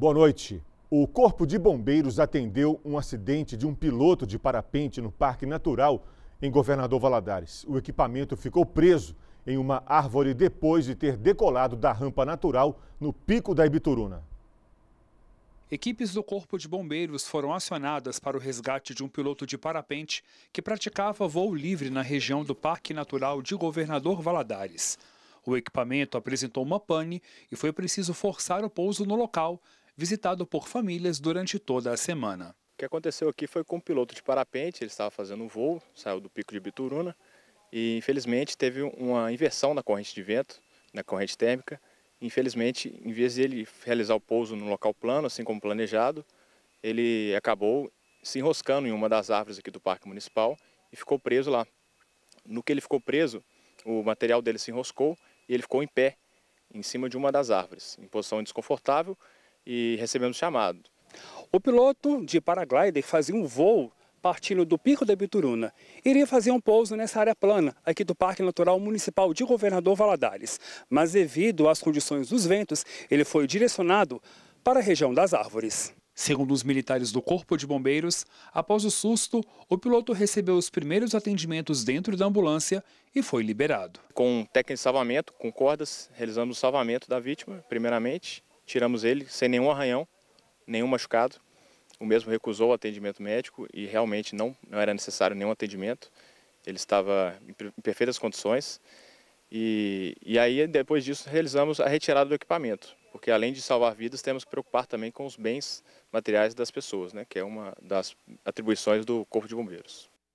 Boa noite. O Corpo de Bombeiros atendeu um acidente de um piloto de parapente no Parque Natural em Governador Valadares. O equipamento ficou preso em uma árvore depois de ter decolado da rampa natural no pico da Ibituruna. Equipes do Corpo de Bombeiros foram acionadas para o resgate de um piloto de parapente que praticava voo livre na região do Parque Natural de Governador Valadares. O equipamento apresentou uma pane e foi preciso forçar o pouso no local visitado por famílias durante toda a semana. O que aconteceu aqui foi com um piloto de parapente, ele estava fazendo um voo, saiu do pico de Bituruna e infelizmente teve uma inversão na corrente de vento, na corrente térmica. Infelizmente, em vez de ele realizar o pouso no local plano, assim como planejado, ele acabou se enroscando em uma das árvores aqui do Parque Municipal e ficou preso lá. No que ele ficou preso, o material dele se enroscou e ele ficou em pé, em cima de uma das árvores, em posição desconfortável, e recebemos chamado. O piloto de paraglider fazia um voo partindo do Pico da Bituruna. Iria fazer um pouso nessa área plana, aqui do Parque Natural Municipal de Governador Valadares. Mas devido às condições dos ventos, ele foi direcionado para a região das árvores. Segundo os militares do Corpo de Bombeiros, após o susto, o piloto recebeu os primeiros atendimentos dentro da ambulância e foi liberado. Com técnica de salvamento, com cordas, realizamos o salvamento da vítima, primeiramente, tiramos ele sem nenhum arranhão, nenhum machucado. O mesmo recusou o atendimento médico e realmente não, não era necessário nenhum atendimento. Ele estava em perfeitas condições. E, e aí, depois disso, realizamos a retirada do equipamento, porque além de salvar vidas, temos que preocupar também com os bens materiais das pessoas, né, que é uma das atribuições do Corpo de Bombeiros.